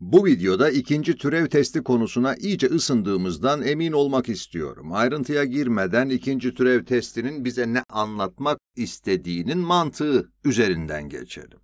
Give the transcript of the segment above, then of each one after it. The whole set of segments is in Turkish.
Bu videoda ikinci türev testi konusuna iyice ısındığımızdan emin olmak istiyorum. Ayrıntıya girmeden ikinci türev testinin bize ne anlatmak istediğinin mantığı üzerinden geçelim.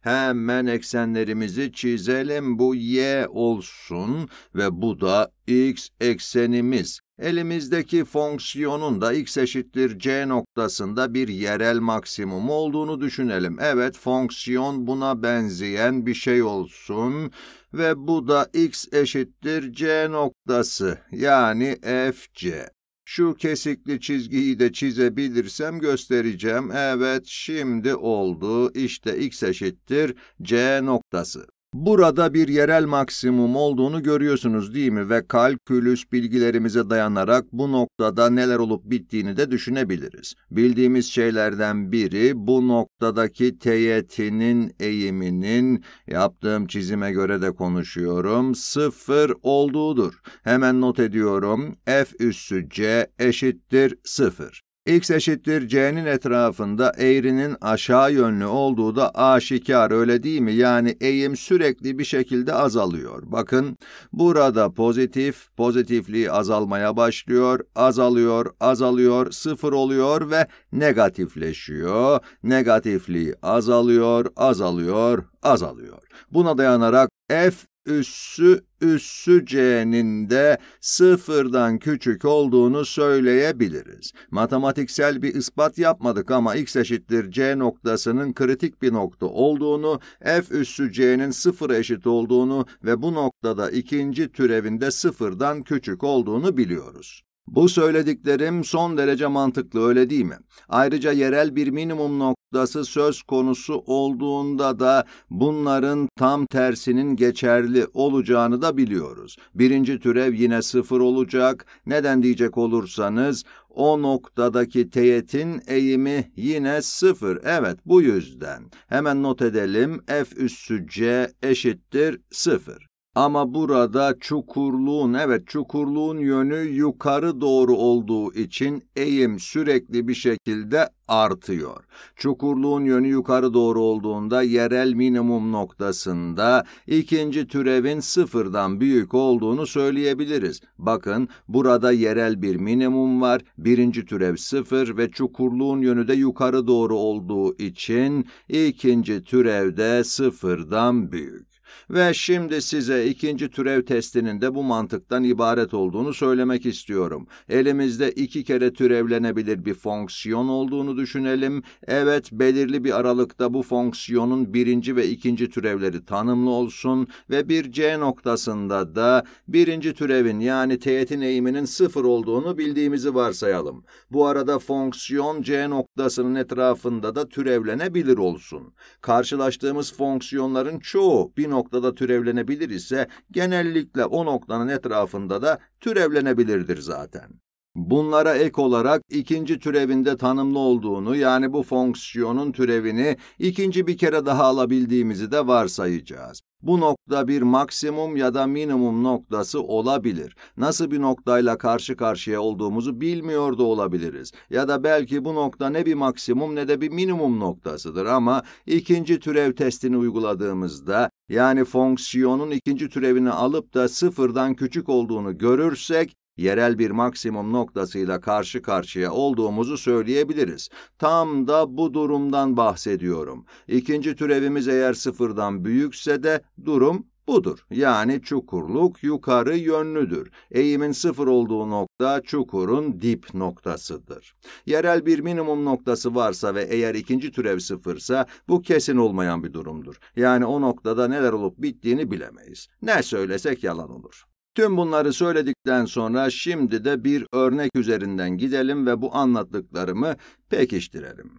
Hemen eksenlerimizi çizelim. Bu y olsun ve bu da x eksenimiz elimizdeki fonksiyonun da x eşittir c noktasında bir yerel maksimum olduğunu düşünelim. Evet, fonksiyon buna benzeyen bir şey olsun ve bu da x eşittir c noktası yani fc. Şu kesikli çizgiyi de çizebilirsem göstereceğim. Evet, şimdi oldu. İşte x eşittir c noktası burada bir yerel maksimum olduğunu görüyorsunuz değil mi? Ve kalkülüs bilgilerimize dayanarak bu noktada neler olup bittiğini de düşünebiliriz. Bildiğimiz şeylerden biri bu noktadaki teğetinin eğiminin, yaptığım çizime göre de konuşuyorum, sıfır olduğudur. Hemen not ediyorum. F üssü C eşittir sıfır x eşittir c'nin etrafında eğrinin aşağı yönlü olduğu da aşikar öyle değil mi? Yani eğim sürekli bir şekilde azalıyor. Bakın burada pozitif, pozitifliği azalmaya başlıyor, azalıyor, azalıyor, sıfır oluyor ve negatifleşiyor. Negatifliği azalıyor, azalıyor, azalıyor. Buna dayanarak f üssü üssü c'nin de sıfırdan küçük olduğunu söyleyebiliriz. Matematiksel bir ispat yapmadık ama x eşittir c noktasının kritik bir nokta olduğunu, f üssü c'nin sıfıra eşit olduğunu ve bu noktada ikinci türevinde sıfırdan küçük olduğunu biliyoruz. Bu söylediklerim son derece mantıklı öyle değil mi? Ayrıca yerel bir minimum nokta noktası söz konusu olduğunda da bunların tam tersinin geçerli olacağını da biliyoruz. Birinci türev yine sıfır olacak. Neden diyecek olursanız o noktadaki teğetin eğimi yine sıfır. Evet bu yüzden. Hemen not edelim. F üssü C eşittir sıfır. Ama burada çukurluğun, evet çukurluğun yönü yukarı doğru olduğu için eğim sürekli bir şekilde artıyor. Çukurluğun yönü yukarı doğru olduğunda yerel minimum noktasında ikinci türevin sıfırdan büyük olduğunu söyleyebiliriz. Bakın burada yerel bir minimum var, birinci türev sıfır ve çukurluğun yönü de yukarı doğru olduğu için ikinci türevde sıfırdan büyük. Ve şimdi size ikinci türev testinin de bu mantıktan ibaret olduğunu söylemek istiyorum. Elimizde iki kere türevlenebilir bir fonksiyon olduğunu düşünelim. Evet, belirli bir aralıkta bu fonksiyonun birinci ve ikinci türevleri tanımlı olsun ve bir c noktasında da birinci türevin yani teğetin eğiminin sıfır olduğunu bildiğimizi varsayalım. Bu arada fonksiyon c noktasının etrafında da türevlenebilir olsun. Karşılaştığımız fonksiyonların çoğu bir noktada türevlenebilir ise genellikle o noktanın etrafında da türevlenebilirdir zaten. Bunlara ek olarak ikinci türevinde tanımlı olduğunu yani bu fonksiyonun türevini ikinci bir kere daha alabildiğimizi de varsayacağız. Bu nokta bir maksimum ya da minimum noktası olabilir. Nasıl bir noktayla karşı karşıya olduğumuzu bilmiyor da olabiliriz. Ya da belki bu nokta ne bir maksimum ne de bir minimum noktasıdır ama ikinci türev testini uyguladığımızda yani fonksiyonun ikinci türevini alıp da sıfırdan küçük olduğunu görürsek, yerel bir maksimum noktasıyla karşı karşıya olduğumuzu söyleyebiliriz. Tam da bu durumdan bahsediyorum. İkinci türevimiz eğer sıfırdan büyükse de durum budur. Yani çukurluk yukarı yönlüdür. Eğimin sıfır olduğu nokta çukurun dip noktasıdır. Yerel bir minimum noktası varsa ve eğer ikinci türev sıfırsa bu kesin olmayan bir durumdur. Yani o noktada neler olup bittiğini bilemeyiz. Ne söylesek yalan olur. Tüm bunları söyledikten sonra şimdi de bir örnek üzerinden gidelim ve bu anlattıklarımı pekiştirelim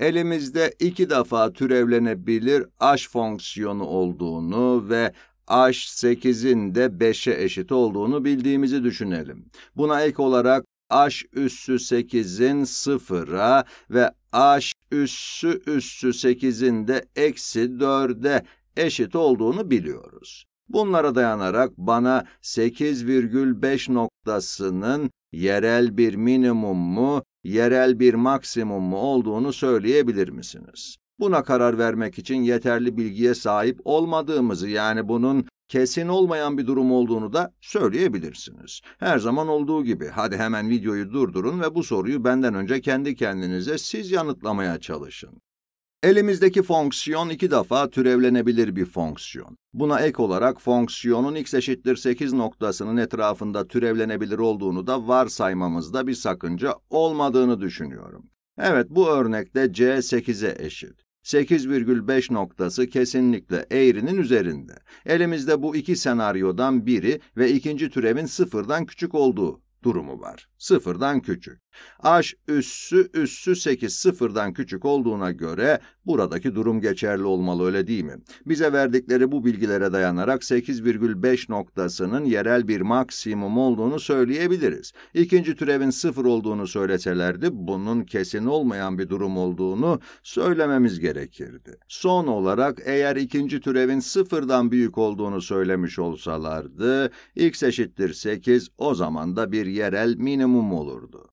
elimizde iki defa türevlenebilir aş fonksiyonu olduğunu ve h 8'in de 5'e eşit olduğunu bildiğimizi düşünelim. Buna ek olarak h üssü 8'in 0'a ve h üssü üssü 8'in de eksi 4'e eşit olduğunu biliyoruz. Bunlara dayanarak bana 8,5 noktasının yerel bir minimum mu, yerel bir maksimum mu olduğunu söyleyebilir misiniz? Buna karar vermek için yeterli bilgiye sahip olmadığımızı yani bunun kesin olmayan bir durum olduğunu da söyleyebilirsiniz. Her zaman olduğu gibi hadi hemen videoyu durdurun ve bu soruyu benden önce kendi kendinize siz yanıtlamaya çalışın. Elimizdeki fonksiyon iki defa türevlenebilir bir fonksiyon. Buna ek olarak fonksiyonun x eşittir 8 noktasının etrafında türevlenebilir olduğunu da varsaymamızda bir sakınca olmadığını düşünüyorum. Evet, bu örnekte c 8'e eşit. 8,5 noktası kesinlikle eğrinin üzerinde. Elimizde bu iki senaryodan biri ve ikinci türevin sıfırdan küçük olduğu durumu var. Sıfırdan küçük. H üssü üssü 8 sıfırdan küçük olduğuna göre buradaki durum geçerli olmalı öyle değil mi? Bize verdikleri bu bilgilere dayanarak 8,5 noktasının yerel bir maksimum olduğunu söyleyebiliriz. İkinci türevin sıfır olduğunu söyleselerdi bunun kesin olmayan bir durum olduğunu söylememiz gerekirdi. Son olarak eğer ikinci türevin sıfırdan büyük olduğunu söylemiş olsalardı x eşittir 8 o zaman da bir yerel minimum olurdu.